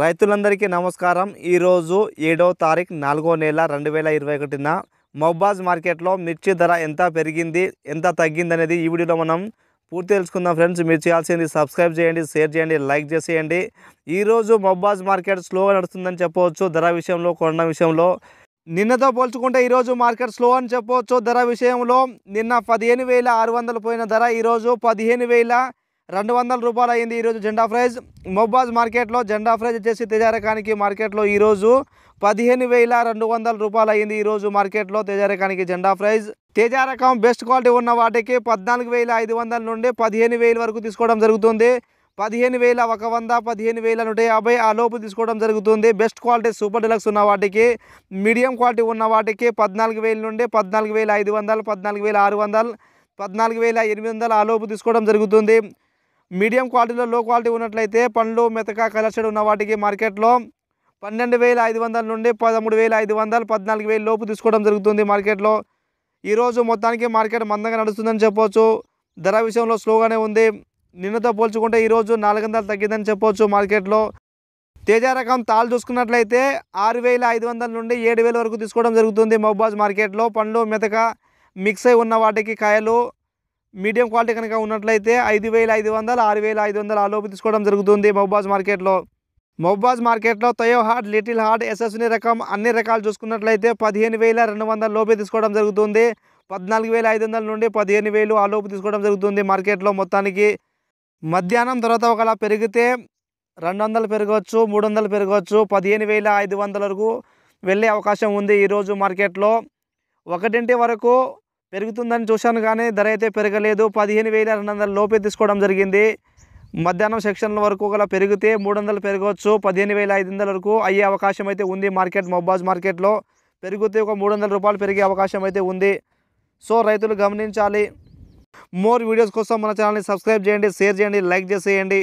రైతులందరికీ నమస్కారం ఈరోజు ఏడవ తారీఖు నాలుగో నెల రెండు వేల ఇరవై ఒకటిన మొబాజ్ మార్కెట్లో మిర్చి ధర ఎంత పెరిగింది ఎంత తగ్గింది అనేది ఈ వీడియోలో మనం పూర్తి తెలుసుకుందాం ఫ్రెండ్స్ మీరు చేయాల్సింది సబ్స్క్రైబ్ చేయండి షేర్ చేయండి లైక్ చేసేయండి ఈరోజు మొబాజ్ మార్కెట్ స్లోగా నడుస్తుందని చెప్పవచ్చు ధర విషయంలో కొన్న విషయంలో నిన్నతో పోల్చుకుంటే ఈరోజు మార్కెట్ స్లో అని చెప్పవచ్చు ధర విషయంలో నిన్న పదిహేను వేల ఆరు వందలు పోయిన ధర ఈరోజు పదిహేను వేల రెండు వందల రూపాయలు అయింది ఈరోజు జెండా ప్రైజ్ మొబాజ్ మార్కెట్లో జెండా ప్రైజ్ వచ్చేసి తేజారకానికి మార్కెట్లో ఈరోజు పదిహేను వేల రెండు వందల రూపాయలు అయింది ఈరోజు మార్కెట్లో తేజారకానికి జెండా ప్రైజ్ తేజారకం బెస్ట్ క్వాలిటీ ఉన్న వాటికి పద్నాలుగు వేల ఐదు వందల నుండి పదిహేను వేల వరకు తీసుకోవడం జరుగుతుంది పదిహేను వేల ఒక వంద పదిహేను వేల నూట యాభై ఆ లోపు తీసుకోవడం జరుగుతుంది బెస్ట్ క్వాలిటీ సూపర్ డిలక్స్ ఉన్న వాటికి మీడియం క్వాలిటీ ఉన్న వాటికి పద్నాలుగు వేల నుండి పద్నాలుగు వేల ఐదు వందలు పద్నాలుగు వేల ఆరు వందలు పద్నాలుగు వేల ఎనిమిది వందలు ఆ లోపు తీసుకోవడం జరుగుతుంది మీడియం క్వాలిటీలో లో క్వాలిటీ ఉన్నట్లయితే పండ్లు మెతక కలర్షెడ్ ఉన్న వాటికి మార్కెట్లో పన్నెండు వేల ఐదు వందల నుండి పదమూడు వేల ఐదు వందలు పద్నాలుగు వేల లోపు తీసుకోవడం జరుగుతుంది మార్కెట్లో ఈరోజు మొత్తానికి మార్కెట్ మందంగా నడుస్తుందని చెప్పవచ్చు ధర విషయంలో స్లోగానే ఉంది నిన్నతో పోల్చుకుంటే ఈరోజు నాలుగు వందలు తగ్గిందని చెప్పవచ్చు మార్కెట్లో తేజ రకం తాళ్ళు చూసుకున్నట్లయితే ఆరు వేల ఐదు వందల నుండి ఏడు వేల వరకు తీసుకోవడం జరుగుతుంది మహబాజ్ మార్కెట్లో పండ్లు మెతక మిక్స్ అయి ఉన్న వాటికి కాయలు మీడియం క్వాలిటీ కనుక ఉన్నట్లయితే ఐదు వేల ఐదు వందలు ఆరు వేల ఐదు వందలు ఆలోపు తీసుకోవడం జరుగుతుంది మహబాజ్ మార్కెట్లో మహబాజ్ మార్కెట్లో తయో హార్ట్ లిటిల్ హార్ట్ ఎస్ఎస్ని రకం అన్ని రకాలు చూసుకున్నట్లయితే పదిహేను వేల రెండు వందల లోపే తీసుకోవడం జరుగుతుంది పద్నాలుగు వేల ఐదు వందల నుండి పదిహేను వేలు ఆలోపు తీసుకోవడం జరుగుతుంది మార్కెట్లో మొత్తానికి మధ్యాహ్నం తర్వాత ఒకలా పెరిగితే రెండు వందలు పెరగవచ్చు మూడు వందలు పెరగవచ్చు పదిహేను వేల ఐదు వందల వరకు వెళ్ళే అవకాశం ఉంది ఈరోజు మార్కెట్లో ఒకటింటి వరకు పెరుగుతుందని చూశాను కానీ ధర అయితే పెరగలేదు పదిహేను వేల రెండు వందల లోపే తీసుకోవడం జరిగింది మధ్యాహ్నం సెక్షన్ల వరకు గల పెరిగితే మూడు వందలు పెరగవచ్చు పదిహేను వేల ఐదు వందల వరకు అయ్యే అవకాశం అయితే ఉంది మార్కెట్ మొబాజ్ మార్కెట్లో పెరిగితే ఒక మూడు వందల రూపాయలు పెరిగే అవకాశం అయితే ఉంది సో రైతులు గమనించాలి మోర్ వీడియోస్ కోసం మన ఛానల్ని సబ్స్క్రైబ్ చేయండి షేర్ చేయండి లైక్ చేసేయండి